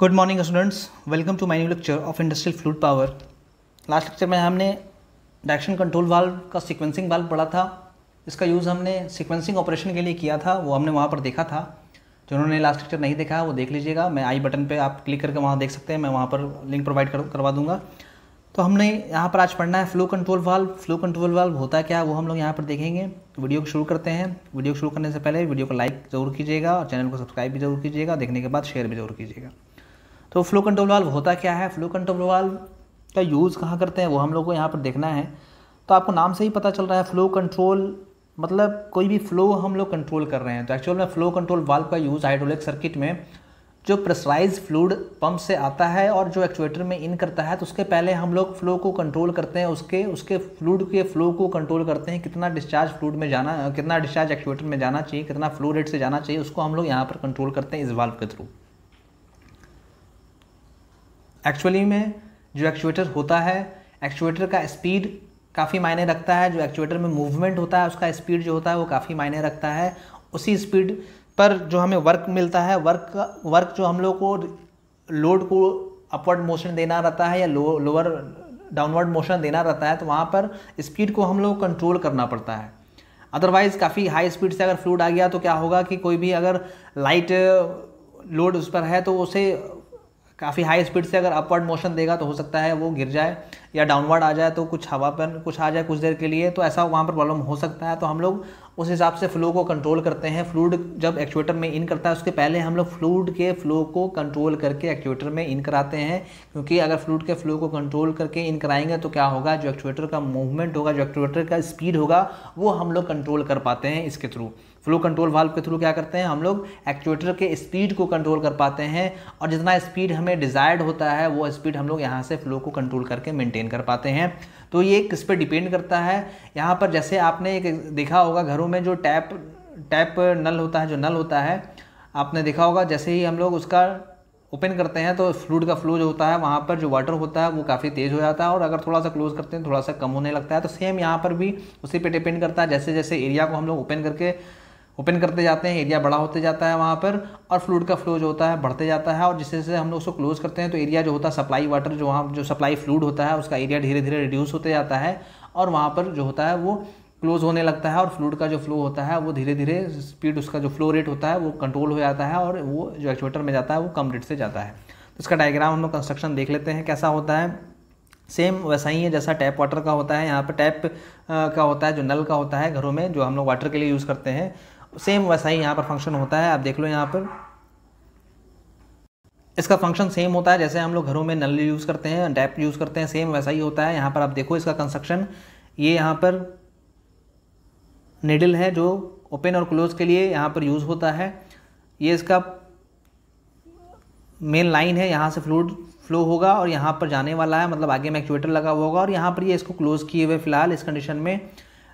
good morning students welcome to my new lecture of industrial fluid power last lecture में हमने direction control valve का sequencing valve पढ़ा था इसका use हमने सीक्वेंसिंग ऑपरेशन के लिए किया था वो हमने वहाँ पर देखा था जो उन्होंने लास्ट लेक्चर नहीं देखा वो देख लीजिएगा मैं आई बटन पर आप क्लिक करके वहाँ देख सकते हैं मैं वहाँ पर लिंक प्रोवाइड कर, करवा दूँगा तो हमने यहाँ पर आज पढ़ना है flow control valve flow control valve होता है क्या वो हम लोग यहाँ पर देखेंगे वीडियो को शुरू करते हैं वीडियो को शुरू करने से पहले वीडियो को लाइक ज़रूर कीजिएगा और चैनल को सब्सक्राइब भी जरूर कीजिएगा देखने के बाद शेयर भी जरूर कीजिएगा तो फ्लो कंट्रोल वाल्व होता क्या है फ्लो कंट्रोल वाल्व का यूज़ कहाँ करते हैं वो हम लोग को यहाँ पर देखना है तो आपको नाम से ही पता चल रहा है फ्लो कंट्रोल मतलब कोई भी फ्लो हम लोग कंट्रोल कर रहे हैं तो एक्चुअल में फ्लो कंट्रोल वाल्व का यूज़ हाइड्रोलिक सर्किट में जो प्रेसराइज फ्लूड पंप से आता है और जो एक्चुएटर में इन करता है तो उसके पहले हम लोग फ्लो को कंट्रोल करते हैं उसके उसके फ्लूड के फ्लो को कंट्रोल करते हैं कितना डिस्चार्ज फ्लूड में जाना कितना डिस्चार्ज एक्चुएटर में जाना चाहिए कितना फ्लो रेट से जाना चाहिए उसको हम लोग यहाँ पर कंट्रोल करते हैं इस वाल्व के थ्रू एक्चुअली में जो एक्चुएटर होता है एक्चुएटर का स्पीड काफ़ी मायने रखता है जो एक्चुएटर में मूवमेंट होता है उसका स्पीड जो होता है वो काफ़ी मायने रखता है उसी स्पीड पर जो हमें वर्क मिलता है वर्क का वर्क जो हम लोग को लोड को अपवर्ड मोशन देना रहता है या लो, लोअर डाउनवर्ड मोशन देना रहता है तो वहाँ पर स्पीड को हम लोग कंट्रोल करना पड़ता है अदरवाइज़ काफ़ी हाई स्पीड से अगर फ्लूड आ गया तो क्या होगा कि कोई भी अगर लाइट लोड उस पर है तो उसे काफ़ी हाई स्पीड से अगर अपवर्ड मोशन देगा तो हो सकता है वो गिर जाए या डाउनवर्ड आ जाए तो कुछ हवा पर कुछ आ जाए कुछ देर के लिए तो ऐसा वहाँ पर प्रॉब्लम हो सकता है तो हम लोग उस हिसाब से फ़्लो को कंट्रोल करते हैं फ्लूड जब एक्चुएटर में इन करता है उसके पहले हम लोग फ्लूड के फ़्लो को कंट्रोल करके एक्चुएटर में इन कराते हैं क्योंकि अगर फ्लूड के फ़्लो को कंट्रोल करके इन कराएंगे तो क्या होगा जो एक्चुएटर का मूवमेंट होगा जो एक्चुएटर का स्पीड होगा वो हम लोग कंट्रोल कर पाते हैं इसके थ्रू फ्लो कंट्रोल वाल्व के थ्रू क्या करते हैं हम लोग एक्चुएटर के स्पीड को कंट्रोल कर पाते हैं और जितना स्पीड हमें डिज़ायर्ड होता है वो स्पीड हम लोग यहाँ से फ्लो को कंट्रोल करके मेंटेन कर पाते हैं तो ये किस पर डिपेंड करता है यहाँ पर जैसे आपने एक देखा होगा घरों में जो टैप टैप नल होता है जो नल होता है आपने देखा होगा जैसे ही हम लोग उसका ओपन करते हैं तो फ्लूड का फ्लो जो होता है वहाँ पर जो वाटर होता है वो काफ़ी तेज़ हो जाता है और अगर थोड़ा सा क्लोज करते हैं थोड़ा सा कम होने लगता है तो सेम यहाँ पर भी उसी पे डिपेंड करता है जैसे जैसे एरिया को हम लोग ओपन करके ओपन करते जाते हैं एरिया बड़ा होते जाता है वहाँ पर और फ्लूड का फ्लो जो होता है बढ़ते जाता है और जिससे जैसे हम लोग उसको क्लोज़ करते हैं तो एरिया जो होता है सप्लाई वाटर जो वहाँ जो सप्लाई फ्लूड होता है उसका एरिया धीरे धीरे रिड्यूस होते जाता है और वहाँ पर जो होता है वो क्लोज़ होने लगता है और फ्लूड का जो फ्लो होता है वो धीरे धीरे स्पीड उसका जो फ्लो रेट होता है वो कंट्रोल हो जाता है और वो जो एक्चुएटर में जाता है वो कम रेट से जाता है तो इसका डायग्राम हम लोग कंस्ट्रक्शन देख लेते हैं कैसा होता है सेम वैसा ही है जैसा टैप वाटर का होता है यहाँ पर टैप का होता है जो नल का होता है घरों में जो हम लोग वाटर के लिए यूज़ करते हैं सेम वैसा ही यहाँ पर फंक्शन होता है आप देख लो यहाँ पर इसका फंक्शन सेम होता है जैसे हम लोग घरों में नल यूज़ करते हैं डैप यूज़ करते हैं सेम वैसा ही होता है यहाँ पर आप देखो इसका कंस्ट्रक्शन ये यहाँ पर निडल है जो ओपन और क्लोज के लिए यहाँ पर यूज़ होता है ये इसका मेन लाइन है यहाँ से फ्लूड फ्लो होगा और यहाँ पर जाने वाला है मतलब आगे में एक्चुएटर लगा हुआ होगा और यहाँ पर ये इसको क्लोज़ किए हुए फिलहाल इस कंडीशन में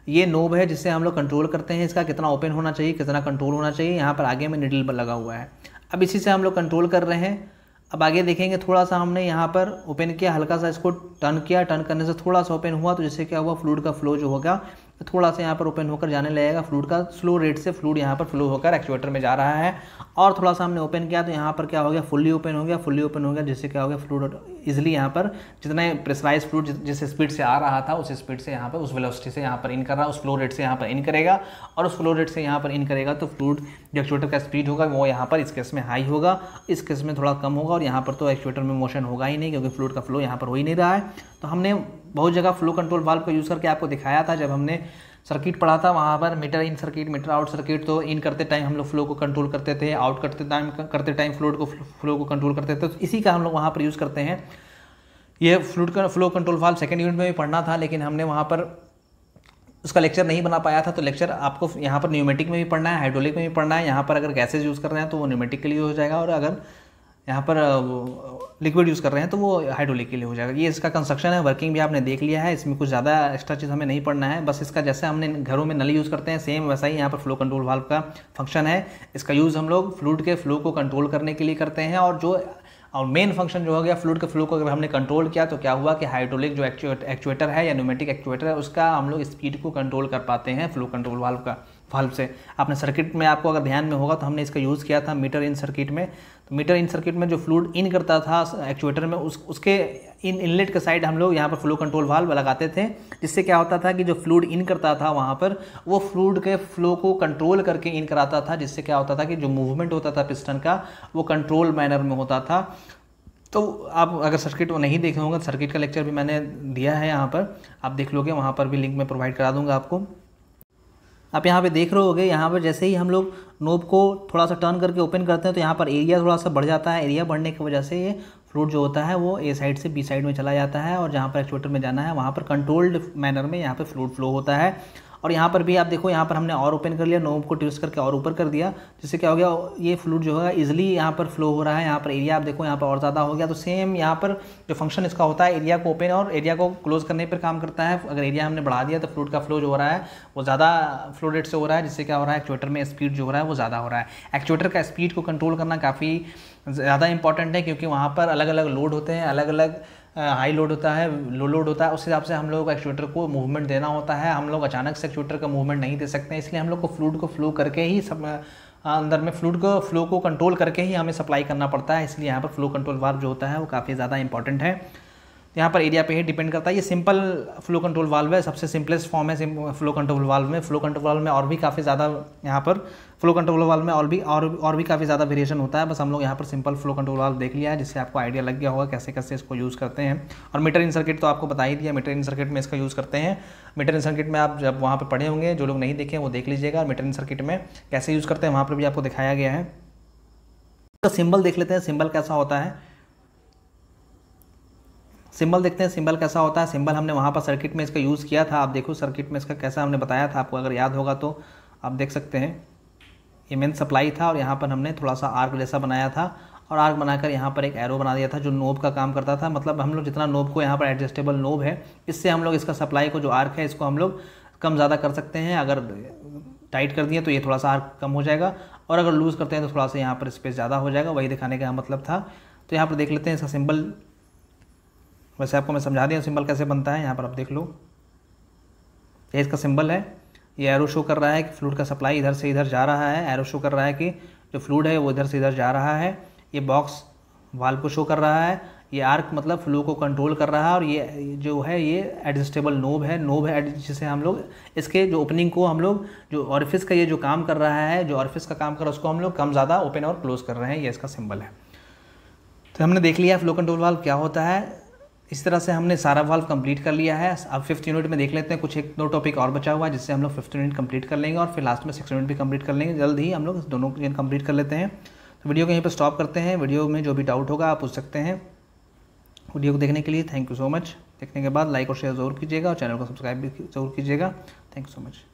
ये नोब है जिससे हम लोग कंट्रोल करते हैं इसका कितना ओपन होना चाहिए कितना कंट्रोल होना चाहिए यहाँ पर आगे में निडल पर लगा हुआ है अब इसी से हम लोग कंट्रोल कर रहे हैं अब आगे देखेंगे थोड़ा सा हमने यहाँ पर ओपन किया हल्का सा इसको टर्न किया टर्न करने से थोड़ा सा ओपन हुआ तो जिससे क्या हुआ फ्लूड का फ्लो जो होगा तो थोड़ा सा यहाँ पर ओपन होकर जाने लगेगा फ्लूड का स्लो रेट से फ्लूड यहाँ पर फ्लो होकर एक्चुएटर में जा रहा है और थोड़ा सा हमने ओपन किया तो यहाँ पर क्या हो गया फुल्ली ओपन हो गया फुल्ली ओपन हो गया जिससे क्या हो गया फ्लूड इजिली यहाँ पर जितना प्रेसराइज फ्लूड जिस स्पीड से आ रहा था उस स्पीड से यहाँ पर उस वेलोसिटी से यहाँ पर इन कर रहा उस फ्लो रेट से यहाँ पर इन करेगा और उस फ्लो रेट से यहाँ पर इन करेगा तो फ्लूड जो एक्चुएटर का स्पीड होगा वो यहाँ पर इस केस में हाई होगा इस केस में थोड़ा कम होगा और यहाँ पर तो एक्चुएटर में मोशन होगा ही नहीं क्योंकि फ्लूड का फ्लो यहाँ पर हो ही नहीं रहा है तो हमने बहुत जगह फ्लो कंट्रोल वाल्व का यूज़ करके आपको दिखाया था जब हमने सर्किट पढ़ा था वहाँ पर meter in circuit meter out circuit तो इन करते टाइम हम लोग फ्लो को कंट्रोल करते थे आउट करते टाइम करते टाइम फ्लोड को फ्लो को कंट्रोल करते थे तो इसी का हम लोग वहाँ पर यूज़ करते हैं ये फ्लूड का flow control valve second unit में भी पढ़ना था लेकिन हमने वहाँ पर उसका लेक्चर नहीं बना पाया था तो लेक्चर आपको यहाँ पर न्यूमेटिक में भी पढ़ना है हाइड्रोलिक में भी पढ़ना है यहाँ पर अगर गैसेज यूज़ कर रहे हैं तो वो न्यूमेटिक के लिए हो जाएगा और अगर यहाँ पर लिक्विड यूज़ कर रहे हैं तो वो हाइड्रोलिक के लिए हो जाएगा ये इसका कंस्ट्रक्शन है वर्किंग भी आपने देख लिया है इसमें कुछ ज़्यादा एक्स्ट्रा चीज़ हमें नहीं पढ़ना है बस इसका जैसे हमने घरों में नल यूज़ करते हैं सेम वैसा ही यहाँ पर फ्लो कंट्रोल वाल्व का फंक्शन है इसका यूज़ हम लोग फ्लूड के फ्लो को कंट्रोल करने के लिए करते हैं और जो और मेन फंक्शन जो हो गया फ्लूड के फ्लो को अगर हमने कंट्रोल किया तो क्या हुआ कि हाइड्रोलिक जो एक्चुएटर है या न्यूमेटिक एक्चुएटर है उसका हम लोग स्पीड को कंट्रोल कर पाते हैं फ्लो कंट्रोल वाल्व का वाल्व से आपने सर्किट में आपको अगर ध्यान में होगा तो हमने इसका यूज़ किया था मीटर इन सर्किट में तो मीटर इन सर्किट में जो फ्लूड इन करता था एक्चुएटर में उस उसके इन इनलेट के साइड हम लोग यहाँ पर फ्लो कंट्रोल वाल्व लगाते थे जिससे क्या होता था कि जो फ्लूड इन करता था वहाँ पर वो फ्लूड के फ्लो को कंट्रोल करके इन कराता था जिससे क्या होता था कि जो मूवमेंट होता था पिस्टन का वो कंट्रोल मैनर में होता था तो आप अगर सर्किट वो नहीं देखे होंगे सर्किट तो का लेक्चर भी मैंने दिया है यहाँ पर आप देख लोगे वहाँ पर भी लिंक में प्रोवाइड करा दूँगा आपको आप यहाँ पे देख रहे होगे यहाँ पर जैसे ही हम लोग नोब को थोड़ा सा टर्न करके ओपन करते हैं तो यहाँ पर एरिया थोड़ा सा बढ़ जाता है एरिया बढ़ने की वजह से ये फ्लूड जो होता है वो ए साइड से बी साइड में चला जाता है और जहाँ पर एक्चुएटर में जाना है वहाँ पर कंट्रोल्ड मैनर में यहाँ पर फ्लूड फ्लो होता है और यहाँ पर भी आप देखो यहाँ पर हमने और ओपन कर लिया नोब को ट्यूज़ करके और ऊपर कर दिया जिससे क्या हो गया ये फ्लूड जो है ईजिली यहाँ पर फ्लो हो रहा है यहाँ पर एरिया आप देखो यहाँ पर और ज़्यादा हो गया तो सेम यहाँ पर जो फंक्शन इसका होता है एरिया को ओपन और एरिया को क्लोज़ करने पर काम करता है अगर एरिया हमने बढ़ा दिया तो फ्लूड का फ्लो जो हो रहा है वो ज़्यादा फ्लो रेट से हो रहा है जिससे क्या हो रहा है एक्चुएटर में स्पीड जो हो रहा है वो ज़्यादा हो रहा है एक्चुएटर का स्पीड को कंट्रोल करना काफ़ी ज़्यादा इंपॉर्टेंट है क्योंकि वहाँ पर अलग अलग लोड होते हैं अलग अलग हाई लोड होता है लो लोड होता है उस हिसाब से हम लोगों को एक्चुएटर को मूवमेंट देना होता है हम लोग अचानक से एक्चुएटर का मूवमेंट नहीं दे सकते हैं इसलिए हम लोग को फ्लूड को फ्लो करके ही सब अंदर में फ्लूड को फ्लो को कंट्रोल करके ही हमें सप्लाई करना पड़ता है इसलिए यहाँ पर फ्लो कंट्रोल वार्व जो होता है वो काफ़ी ज़्यादा इंपॉर्टेंट है तो यहाँ पर एरिया पे ही डिपेंड करता है ये सिंपल फ्लो कंट्रोल वाल्व है सबसे सिंपलेस्ट फॉर्म है फ्लो कंट्रोल वाल्व में फ्लो कंट्रोल वाल्व में और भी काफ़ी ज़्यादा यहाँ पर फ्लो कंट्रोल वाल्व में और भी और और भी काफ़ी ज़्यादा वेरिएशन होता है बस हम लोग यहाँ पर सिंपल फ्लो कंट्रोल वाल्व देख लिया है जिससे आपको आइडिया लग गया होगा कैसे कैसे इसको यूज़ करते हैं और मीटर इन सर्किट तो आपको बता ही दिया मीटर इन सर्किट में इसका यूज़ करते हैं मीटर इन सर्किट में आप जब वहाँ पर पढ़े होंगे जो लोग नहीं देखे वो देख लीजिएगा मीटर इन सर्किट में कैसे यूज़ करते हैं वहाँ पर भी आपको दिखाया गया है तो सिंबल देख लेते हैं सिंबल कैसा होता है सिंबल देखते हैं सिंबल कैसा होता है सिंबल हमने वहाँ पर सर्किट में इसका यूज़ किया था आप देखो सर्किट में इसका कैसा हमने बताया था आपको अगर याद होगा तो आप देख सकते हैं ये मेन सप्लाई था और यहाँ पर हमने थोड़ा सा आर्क जैसा बनाया था और आर्क बनाकर यहाँ पर एक एरो बना दिया था जो नोब का काम करता था मतलब हम लोग जितना नोब को यहाँ पर एडजस्टेबल नोब है इससे हम लोग इसका सप्लाई को जो आर्क है इसको हम लोग कम ज़्यादा कर सकते हैं अगर टाइट कर दिए तो ये थोड़ा सा आर्क कम हो जाएगा और अगर लूज़ करते हैं तो थोड़ा सा यहाँ पर स्पेस ज़्यादा हो जाएगा वही दिखाने का मतलब था तो यहाँ पर देख लेते हैं इसका सिंबल वैसे आपको मैं समझा दिया सिंबल कैसे बनता है यहाँ पर आप देख लो ये इसका सिंबल है ये एरो शो कर रहा है कि फ्लूड का सप्लाई इधर से इधर जा रहा है एरो शो कर रहा है कि जो फ्लूड है वो इधर से इधर जा रहा है ये बॉक्स वाल को शो कर रहा है ये आर्क मतलब फ्लू को कंट्रोल कर रहा है और ये जो है ये एडजस्टेबल नोब है नोब है जिसे हम लोग इसके जो ओपनिंग को हम लोग जो ऑरिफिस का ये जो काम कर रहा है जो ऑरिफिस का काम कर रहा है उसको हम लोग कम ज़्यादा ओपन और क्लोज कर रहे हैं ये इसका सिंबल है तो हमने देख लिया फ्लो कंट्रोल वाल क्या होता है इस तरह से हमने सारा वाल्व कंप्लीट कर लिया है अब फिफ्थ यूनिट में देख लेते हैं कुछ एक दो टॉपिक और बचा हुआ है जिससे हम लोग फिफ्थ यूनिट कंप्लीट कर लेंगे और फिर लास्ट में सिक्स यूनिट भी कंप्लीट कर लेंगे जल्द ही हम लोग दोनों कंप्लीट कर लेते हैं तो वीडियो को यहीं पर स्टॉप करते हैं वीडियो में जो भी डाउट होगा आप पूछ सकते हैं वीडियो को देखने के लिए थैंक यू सो मच देखने के बाद लाइक और शेयर जरूर कीजिएगा और चैनल को सब्सक्राइब भी जरूर कीजिएगा थैंक यू सो मच